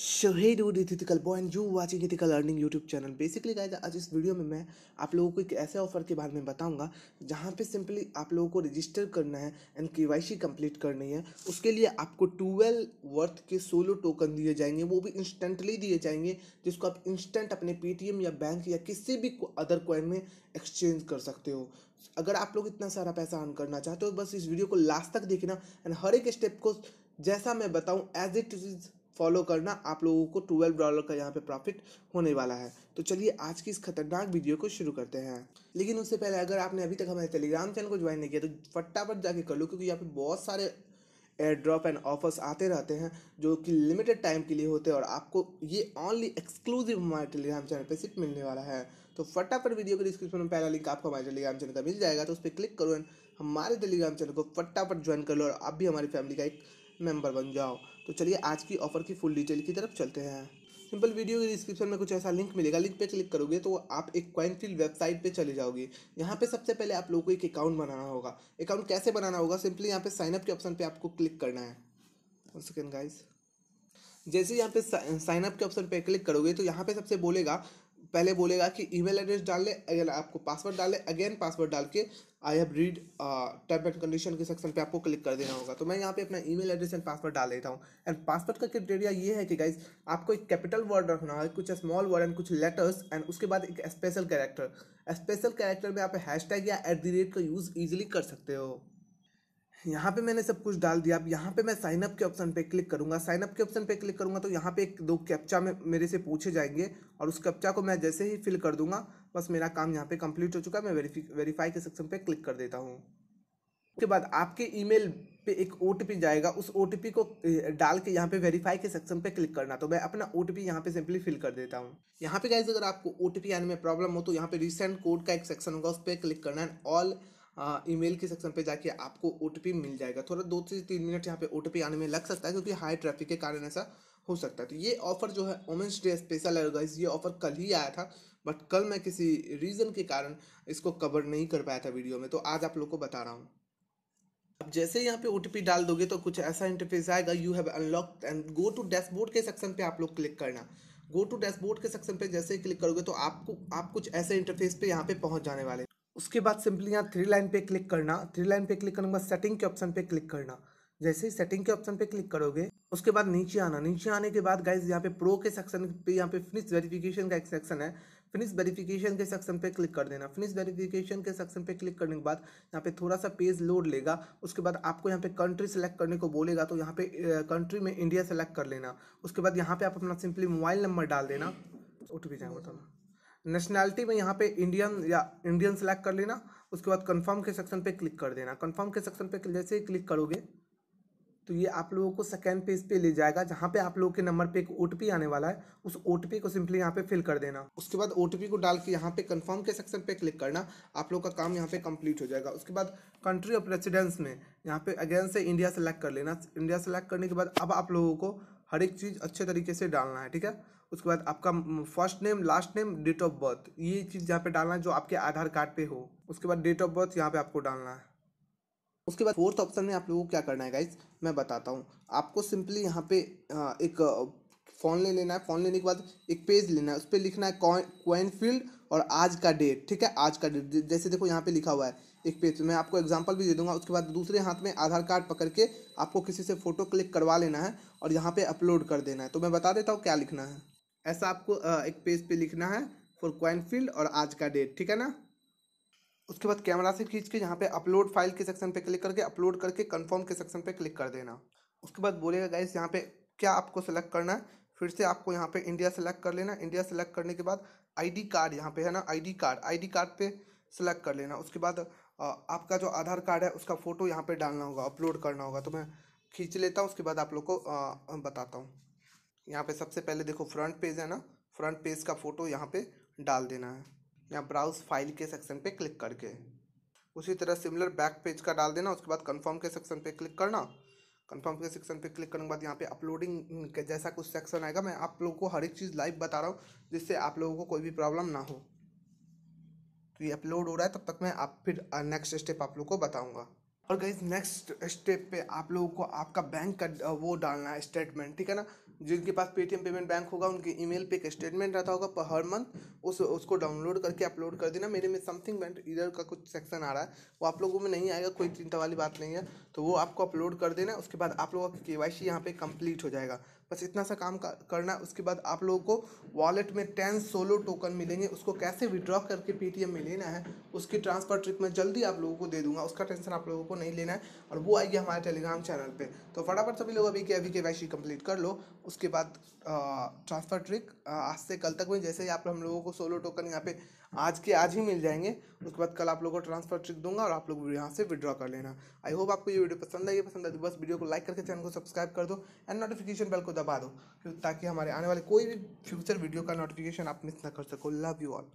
So hey do it boy and you watching ethical earning YouTube channel basically guys आज इस video में मैं आप लोगों को एक ऐसे ऑफर के बारे में बताऊंगा जहां पे सिंपली आप लोगों को रजिस्टर करना है एंड के वाई सी कंप्लीट करनी है उसके लिए आपको ट्वेल्व वर्थ के सोलो टोकन दिए जाएंगे वो भी इंस्टेंटली दिए जाएंगे जिसको आप इंस्टेंट अपने पेटीएम या बैंक या किसी भी अदर कॉइन में एक्सचेंज कर सकते हो अगर आप लोग इतना सारा पैसा अर्न करना चाहते हो बस इस वीडियो को लास्ट तक देखना एंड हर एक स्टेप को जैसा मैं बताऊँ एज इट इज़ फॉलो करना आप लोगों को ट्वेल्व डॉलर का यहाँ पे प्रॉफिट होने वाला है तो चलिए आज की इस खतरनाक वीडियो को शुरू करते हैं लेकिन उससे पहले अगर आपने अभी तक हमारे टेलीग्राम चैनल को ज्वाइन नहीं किया तो फटाफट जाके कर लो क्योंकि यहाँ पे बहुत सारे एयर ड्रॉप एंड ऑफर्स आते रहते हैं जो कि लिमिटेड टाइम के लिए होते हैं और आपको ये ऑनली एक्सक्लूसिव हमारे टेलीग्राम चैनल पर सिर्फ मिलने वाला है तो फटाफट वीडियो के डिस्क्रिप्शन में पहला लिंक आपको हमारे टेलीग्राम चैनल का मिल जाएगा तो उस पर क्लिक करो एंड हमारे टेलीग्राम चैनल को फटाफट ज्वाइन कर लो और आप भी हमारी फैमिली का एक मेम्बर बन जाओ तो चलिए आज की ऑफर की फुल डिटेल की तरफ चलते हैं सिंपल वीडियो के डिस्क्रिप्शन में कुछ ऐसा लिंक मिलेगा लिंक पे क्लिक करोगे तो आप एक कॉइन वेबसाइट पे चले जाओगे यहाँ पे सबसे पहले आप लोगों को एक अकाउंट बनाना होगा अकाउंट कैसे बनाना होगा सिंपली यहाँ पे साइनअप के ऑप्शन पे आपको क्लिक करना है सेकेंड जैसे यहाँ पे साइनअप के ऑप्शन पे क्लिक करोगे तो यहाँ पे सबसे बोलेगा पहले बोलेगा कि ईमेल एड्रेस डाल लें अगर आपको पासवर्ड डाल ले अगेन पासवर्ड डाल के I have read term and condition के सेक्शन पे आपको क्लिक कर देना होगा तो मैं यहाँ पे अपना ईमेल एड्रेस एंड पासवर्ड डाल देता हूँ एंड पासवर्ड का क्राइटेरिया ये है कि गाइज आपको एक कैपिटल वर्ड रखना है कुछ स्मॉल वर्ड एंड कुछ लेटर्स एंड उसके बाद एक स्पेशल कैरेक्टर स्पेशल कैरेक्टर में आप टैग या एट द रेट का यूज़ ईजिली कर सकते हो यहाँ पे मैंने सब कुछ डाल दिया अब यहाँ पे मैं साइन अप के ऑप्शन पे क्लिक करूँगा साइनअप के ऑप्शन पे क्लिक करूँगा तो यहाँ पे एक दो कैप्चा में मेरे से पूछे जाएंगे और उस कैप्चा को मैं जैसे ही फिल कर दूंगा बस मेरा काम यहाँ पे कंप्लीट हो चुका है मैं वेरीफाई वेरीफाई के सेक्शन पे क्लिक कर देता हूँ उसके बाद आपके ई पे एक ओ जाएगा उस ओ को डाल के यहाँ पे वेरीफाई के सेक्शन पे क्लिक करना तो मैं अपना ओ टी पी यहाँ पे सिंपली फिल कर देता हूँ यहाँ पे गाइज अगर आपको ओ आने में प्रॉब्लम हो तो यहाँ पे रिसेंट कोड का एक सेक्शन होगा उस पर क्लिक करना है ऑल ईमेल हाँ, के सेक्शन पे जाके आपको ओ मिल जाएगा थोड़ा दो से तीन मिनट यहाँ पे ओ आने में लग सकता है क्योंकि हाई ट्रैफिक के कारण ऐसा हो सकता है तो ये ऑफर जो है वोमेंस डे स्पेशल है ये ऑफर कल ही आया था बट कल मैं किसी रीज़न के कारण इसको कवर नहीं कर पाया था वीडियो में तो आज आप लोग को बता रहा हूँ अब जैसे यहाँ पे ओ डाल दोगे तो कुछ ऐसा इंटरफेस आएगा you have unlock and go to dashboard के सेक्शन पे आप लोग क्लिक करना गो टू डैशबोर्ड के सेक्शन पे जैसे ही क्लिक करोगे तो आपको आप कुछ ऐसे इंटरफेस पे यहाँ पे पहुँच जाने वाले उसके बाद सिंपली यहाँ थ्री लाइन पे क्लिक करना थ्री लाइन पे क्लिक करने के बाद सेटिंग के ऑप्शन पे क्लिक करना जैसे ही सेटिंग के ऑप्शन पे क्लिक करोगे उसके बाद नीचे आना नीचे आने के बाद गाइज यहाँ पे प्रो के सेक्शन पे यहाँ पे फिनिश वेरिफिकेशन का एक सेक्शन है फिनिश वेरिफिकेशन के सेक्शन पे क्लिक कर देना फिनिश वेरिफिकेशन के सेक्शन पे क्लिक करने के बाद यहाँ पे थोड़ा सा पेज लोड लेगा उसके बाद आपको यहाँ पे कंट्री सेलेक्ट करने को बोलेगा तो यहाँ पे कंट्री में इंडिया सेलेक्ट कर लेना उसके बाद यहाँ पे आप अपना सिंपली मोबाइल नंबर डाल देना उठ भी जाएगा बताना तो। नेशनैलिटी में यहाँ पे इंडियन या इंडियन सेलेक्ट कर लेना उसके बाद कंफर्म के सेक्शन पे क्लिक कर देना कंफर्म के सेक्शन पे जैसे ही क्लिक करोगे तो ये आप लोगों को सेकेंड पेज पे ले जाएगा जहाँ पे आप लोगों के नंबर पे एक ओ आने वाला है उस ओ को सिंपली यहाँ पे फिल कर देना उसके बाद ओ को डाल के यहाँ पे कंफर्म के सेक्शन पे क्लिक करना आप लोग का काम यहाँ पे कंप्लीट हो जाएगा उसके बाद कंट्री ऑफ रेसिडेंस में यहाँ पे अगेन से इंडिया सेलेक्ट कर लेना इंडिया सेलेक्ट करने के बाद अब आप लोगों को हर एक चीज़ अच्छे तरीके से डालना है ठीक है उसके बाद आपका first name last name date of birth ये चीज़ यहाँ पे डालना है जो आपके आधार कार्ड पे हो उसके बाद डेट ऑफ बर्थ यहाँ पे आपको डालना है उसके बाद फोर्थ ऑप्शन में आप लोगों को क्या करना है गाइज मैं बताता हूँ आपको सिंपली यहाँ पे एक फ़ोन ले लेना है फ़ोन लेने के बाद एक पेज लेना है उस पर लिखना है कॉइन फील्ड और आज का डेट ठीक है आज का डेट जैसे देखो यहाँ पे लिखा हुआ है एक पेज मैं आपको एग्जांपल भी दे दूंगा उसके बाद दूसरे हाथ में आधार कार्ड पकड़ के आपको किसी से फ़ोटो क्लिक करवा लेना है और यहाँ पे अपलोड कर देना है तो मैं बता देता हूँ क्या लिखना है ऐसा आपको एक पेज पे लिखना है फॉर क्वाइन फील्ड और आज का डेट ठीक है ना उसके बाद कैमरा से खींच के यहाँ पे अपलोड फाइल के सेक्शन पे क्लिक करके अपलोड करके कन्फर्म के सेक्शन पे क्लिक कर देना उसके बाद बोलेगा गाइस यहाँ पे क्या आपको सेलेक्ट करना है फिर से आपको यहाँ पे इंडिया सेलेक्ट कर लेना इंडिया सेलेक्ट करने के बाद आईडी कार्ड यहाँ पे है ना आईडी कार्ड आईडी कार्ड पे सेलेक्ट कर लेना उसके बाद आपका जो आधार कार्ड है उसका फ़ोटो यहाँ पे डालना होगा अपलोड करना होगा तो मैं खींच लेता हूँ उसके बाद आप लोग को बताता हूँ यहाँ पे सबसे पहले देखो फ्रंट पेज है ना फ्रंट पेज का फ़ोटो यहाँ पे डाल देना है यहाँ ब्राउज फाइल के सेक्शन पे क्लिक करके उसी तरह सिमिलर बैक पेज का डाल देना उसके बाद कन्फर्म के सेक्शन पर क्लिक करना कन्फर्म के सेक्शन पर क्लिक करने के बाद यहाँ पे अपलोडिंग जैसा कुछ सेक्शन आएगा मैं आप लोगों को हर एक चीज़ लाइव बता रहा हूँ जिससे आप लोगों को कोई भी प्रॉब्लम ना हो तो ये अपलोड हो रहा है तब तक मैं आप फिर नेक्स्ट स्टेप आप लोग को बताऊंगा और गई नेक्स्ट स्टेप पे आप लोगों को आपका बैंक का वो डालना है स्टेटमेंट ठीक है ना जिनके पास पेटीएम पेमेंट बैंक होगा उनके ईमेल पे एक स्टेटमेंट रहता होगा पर हर मंथ उस उसको डाउनलोड करके अपलोड कर देना मेरे में समथिंग बैंक इधर का कुछ सेक्शन आ रहा है वो आप लोगों में नहीं आएगा कोई चिंता वाली बात नहीं है तो वो आपको अपलोड कर देना उसके बाद आप लोगों का के वाई सी यहाँ पर कम्प्लीट हो जाएगा बस इतना सा काम करना है उसके बाद आप लोगों को वॉलेट में टेन सोलो टोकन मिलेंगे उसको कैसे विड्रॉ करके पेटीएम में लेना है उसकी ट्रांसफर ट्रिक मैं जल्दी आप लोगों को दे दूंगा उसका टेंशन आप लोगों को नहीं लेना है और वो आएगी हमारे टेलीग्राम चैनल पर तो फटाफट सभी लोग अभी के अभी के वैसी कंप्लीट कर लो उसके बाद ट्रांसफर ट्रिक आज से कल तक में जैसे ही आप हम लोगों को सोलो टोकन यहाँ पे आज के आज ही मिल जाएंगे उसके बाद कल आप लोगों को ट्रांसफर ट्रिक दूंगा और आप लोग यहाँ से विड्रॉ कर लेना आई होप आपको ये वीडियो पसंद आई पसंद आई तो बस वीडियो को लाइक करके चैनल को सब्सक्राइब कर दो एंड नोटिफिकेशन बेल को दबा दो ताकि हमारे आने वाले कोई भी फ्यूचर वीडियो का नोटिफिकेशन आप मिस ना कर सको लव यू ऑल